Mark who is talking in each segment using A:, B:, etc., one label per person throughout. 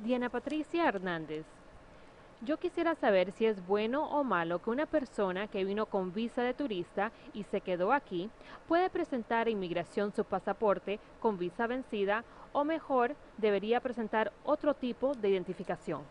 A: Diana Patricia Hernández. Yo quisiera saber si es bueno o malo que una persona que vino con visa de turista y se quedó aquí puede presentar a inmigración su pasaporte con visa vencida o mejor debería presentar otro
B: tipo de identificación.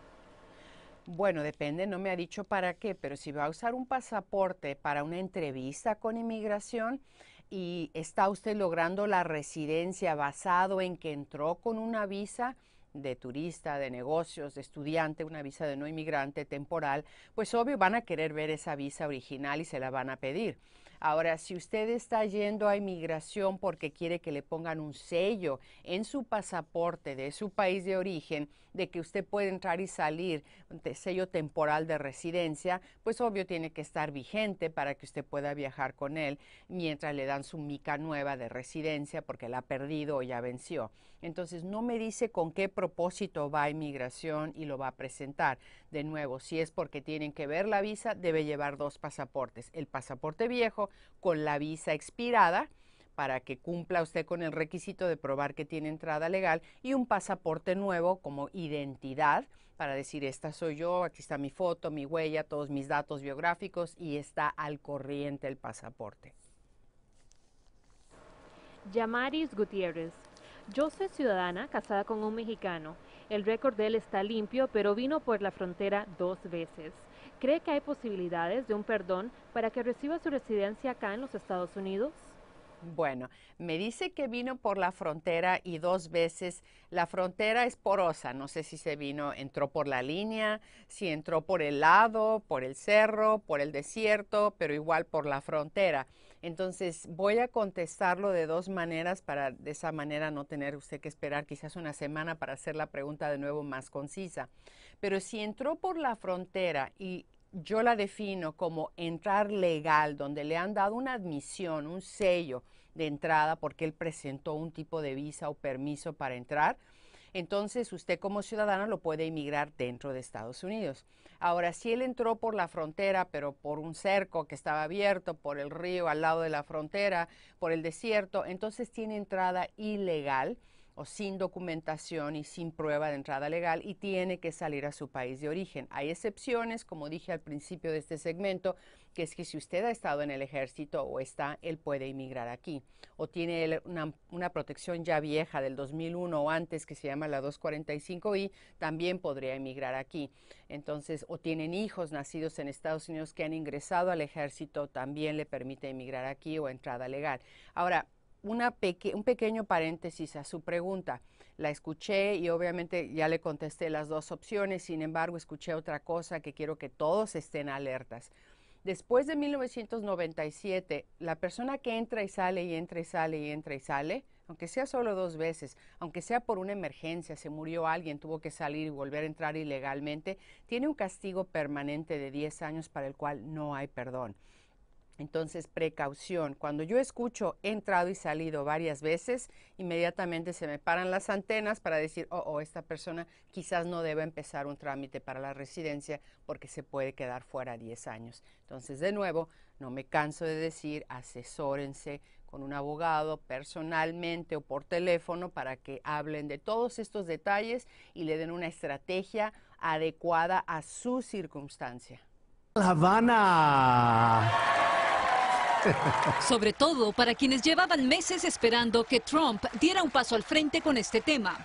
B: Bueno, depende, no me ha dicho para qué, pero si va a usar un pasaporte para una entrevista con inmigración y está usted logrando la residencia basado en que entró con una visa, de turista, de negocios, de estudiante, una visa de no inmigrante temporal, pues obvio van a querer ver esa visa original y se la van a pedir. Ahora, si usted está yendo a inmigración porque quiere que le pongan un sello en su pasaporte de su país de origen, de que usted puede entrar y salir de sello temporal de residencia, pues obvio tiene que estar vigente para que usted pueda viajar con él mientras le dan su mica nueva de residencia porque la ha perdido o ya venció. Entonces, no me dice con qué propósito va a inmigración y lo va a presentar. De nuevo, si es porque tienen que ver la visa, debe llevar dos pasaportes, el pasaporte viejo con la visa expirada para que cumpla usted con el requisito de probar que tiene entrada legal y un pasaporte nuevo como identidad para decir, esta soy yo, aquí está mi foto, mi huella, todos mis datos biográficos y está al corriente el pasaporte.
A: Yamaris Gutiérrez. Yo soy ciudadana casada con un mexicano el récord de él está limpio, pero vino por la frontera dos veces. ¿Cree que hay posibilidades
B: de un perdón para que reciba su residencia acá en los Estados Unidos? Bueno, me dice que vino por la frontera y dos veces. La frontera es porosa, no sé si se vino, entró por la línea, si entró por el lado, por el cerro, por el desierto, pero igual por la frontera. Entonces voy a contestarlo de dos maneras para de esa manera no tener usted que esperar quizás una semana para hacer la pregunta de nuevo más concisa. Pero si entró por la frontera y yo la defino como entrar legal, donde le han dado una admisión, un sello de entrada porque él presentó un tipo de visa o permiso para entrar, entonces usted como ciudadano lo puede emigrar dentro de Estados Unidos. Ahora, si él entró por la frontera, pero por un cerco que estaba abierto, por el río al lado de la frontera, por el desierto, entonces tiene entrada ilegal o sin documentación y sin prueba de entrada legal y tiene que salir a su país de origen. Hay excepciones, como dije al principio de este segmento, que es que si usted ha estado en el ejército o está, él puede emigrar aquí. O tiene una, protección ya vieja del 2001 o antes que se llama la 245I, también podría emigrar aquí. Entonces, o tienen hijos nacidos en Estados Unidos que han ingresado al ejército, también le permite emigrar aquí o entrada legal. Ahora, un pequeño paréntesis a su pregunta. La escuché y obviamente ya le contesté las dos opciones, sin embargo escuché otra cosa que quiero que todos estén alertas. Después de 1997, la persona que entra y sale y entra y sale y entra y sale, aunque sea solo dos veces, aunque sea por una emergencia, se murió alguien, tuvo que salir y volver a entrar ilegalmente, tiene un castigo permanente de 10 años para el cual no hay perdón. Entonces, precaución. Cuando yo escucho entrado y salido varias veces, inmediatamente se me paran las antenas para decir, oh, oh, esta persona quizás no debe empezar un trámite para la residencia porque se puede quedar fuera 10 años. Entonces, de nuevo, no me canso de decir, asesórense con un abogado personalmente o por teléfono para que hablen de todos estos detalles y le den una estrategia adecuada a su circunstancia.
A: La Habana.
B: Sobre todo para quienes llevaban meses
A: esperando que Trump diera un paso al frente con este tema.